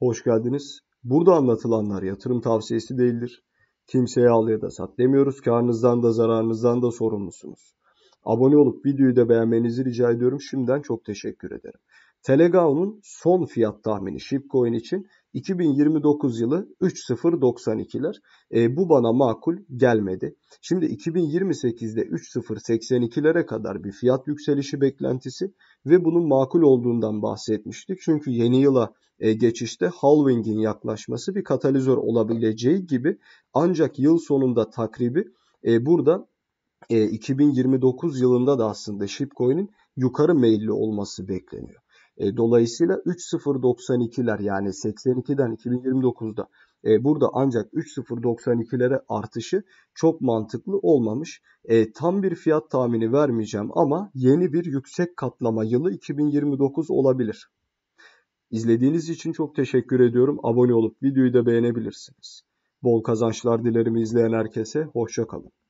Hoş geldiniz. Burada anlatılanlar yatırım tavsiyesi değildir. Kimseye al ya da sat demiyoruz. Karnınızdan da zararınızdan da sorumlusunuz. Abone olup videoyu da beğenmenizi rica ediyorum. Şimdiden çok teşekkür ederim. Telegao'nun son fiyat tahmini Shipcoin için 2029 yılı 3092'ler. E, bu bana makul gelmedi. Şimdi 2028'de 3082'lere kadar bir fiyat yükselişi beklentisi ve bunun makul olduğundan bahsetmiştik. Çünkü yeni yıla e, geçişte halving'in yaklaşması bir katalizör olabileceği gibi ancak yıl sonunda takribi e, burada e, 2029 yılında da aslında shitcoin'in yukarı meyilli olması bekleniyor. E, dolayısıyla 3.092'ler yani 82'den 2029'da e, burada ancak 3.092'lere artışı çok mantıklı olmamış. E, tam bir fiyat tahmini vermeyeceğim ama yeni bir yüksek katlama yılı 2029 olabilir. İzlediğiniz için çok teşekkür ediyorum. Abone olup videoyu da beğenebilirsiniz. Bol kazançlar dilerim izleyen herkese. Hoşçakalın.